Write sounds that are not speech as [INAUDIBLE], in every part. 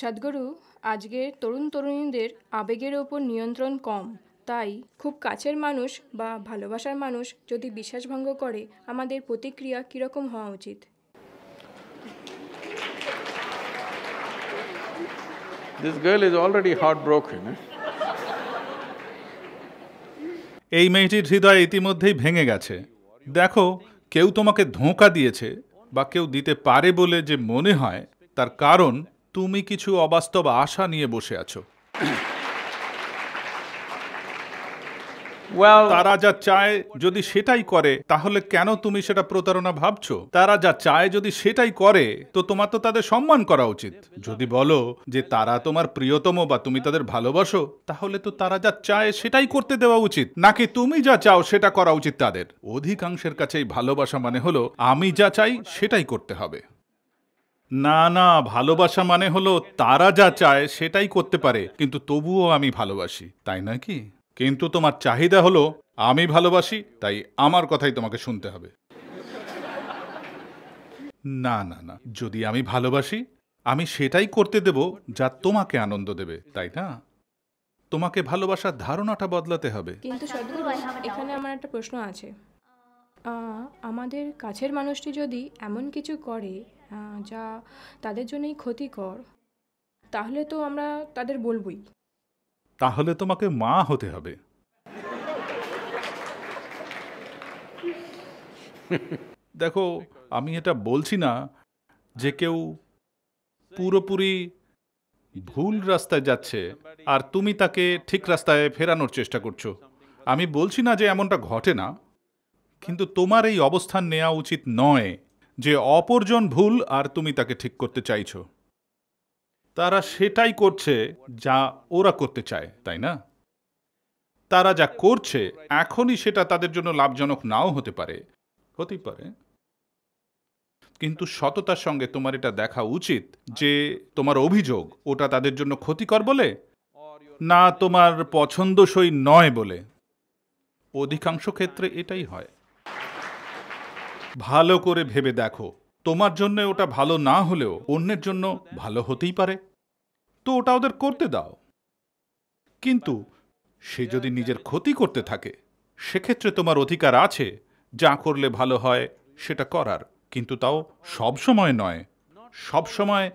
সদ্গুরু আজকের তরুণ তরুণীদের আবেগের ওপর নিয়ন্ত্রণ কম তাই খুব কাছের মানুষ বা ভালোবাসার মানুষ যদি বিশ্বাসভঙ্গ করে আমাদের প্রতিক্রিয়া কীরকম হওয়া উচিত This girl is already heartbroken. Eh? এই মেয়েটির হৃদয় ইতিমধ্যেই ভেঙে গেছে দেখো কেউ তোমাকে ধোঁকা দিয়েছে বা কেউ দিতে পারে বলে যে মনে হয় তার কারণ তুমি কিছু অবাস্তব আশা নিয়ে বসে আছো তারা যা চায় যদি সেটাই করে তাহলে কেন তুমি সেটা প্রতারণা ভাবছো তারা যা চায় যদি সেটাই করে তো তোমার তো তাদের সম্মান করা উচিত যদি বলো যে তারা তোমার প্রিয়তম বা তুমি তাদের ভালোবাসো তাহলে তো তারা যা চায় সেটাই করতে দেওয়া উচিত নাকি তুমি যা চাও সেটা করা উচিত তাদের অধিকাংশের কাছেই ভালোবাসা মানে হলো আমি যা চাই সেটাই করতে হবে না না ভালোবাসা মানে হলো তারা যা চায় সেটাই করতে পারে কিন্তু তবুও আমি ভালোবাসি তাই না কি কিন্তু তোমার চাহিদা হলো আমি ভালোবাসি তাই আমার কথাই তোমাকে শুনতে হবে না না না যদি আমি ভালোবাসি আমি সেটাই করতে দেব যা তোমাকে আনন্দ দেবে তাই না তোমাকে ভালোবাসার ধারণাটা বদলাতে হবে কিন্তু এখানে আমার একটা প্রশ্ন আছে আমাদের কাছের মানুষটি যদি এমন কিছু করে যা তাদের জন্যই ক্ষতিকর তাহলে তো আমরা তাদের বলবই তাহলে তোমাকে মা হতে হবে দেখো আমি এটা বলছি না যে কেউ পুরোপুরি ভুল রাস্তায় যাচ্ছে আর তুমি তাকে ঠিক রাস্তায় ফেরানোর চেষ্টা করছো আমি বলছি না যে এমনটা ঘটে না কিন্তু তোমার এই অবস্থান নেওয়া উচিত নয় যে অপরজন ভুল আর তুমি তাকে ঠিক করতে চাইছো তারা সেটাই করছে যা ওরা করতে চায় তাই না তারা যা করছে এখনই সেটা তাদের জন্য লাভজনক নাও হতে পারে হতেই পারে কিন্তু সততার সঙ্গে তোমার এটা দেখা উচিত যে তোমার অভিযোগ ওটা তাদের জন্য ক্ষতিকর বলে না তোমার পছন্দসই নয় বলে অধিকাংশ ক্ষেত্রে এটাই হয় ভালো করে ভেবে দেখো তোমার জন্য ওটা ভালো না হলেও অন্যের জন্য ভালো হতেই পারে তো ওটা ওদের করতে দাও কিন্তু সে যদি নিজের ক্ষতি করতে থাকে সেক্ষেত্রে তোমার অধিকার আছে যা করলে ভালো হয় সেটা করার কিন্তু তাও সব সময় নয় সব সময়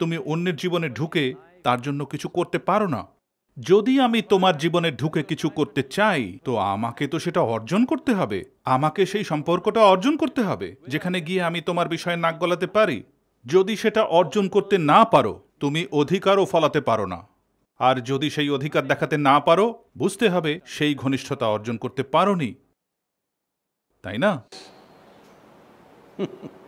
তুমি অন্যের জীবনে ঢুকে তার জন্য কিছু করতে পারো না যদি আমি তোমার জীবনে ঢুকে কিছু করতে চাই তো আমাকে তো সেটা অর্জন করতে হবে আমাকে সেই সম্পর্কটা অর্জন করতে হবে যেখানে গিয়ে আমি তোমার বিষয়ে নাক গলাতে পারি যদি সেটা অর্জন করতে না পারো তুমি অধিকারও ফলাতে পারো না আর যদি সেই অধিকার দেখাতে না পারো বুঝতে হবে সেই ঘনিষ্ঠতা অর্জন করতে নি তাই না [LAUGHS]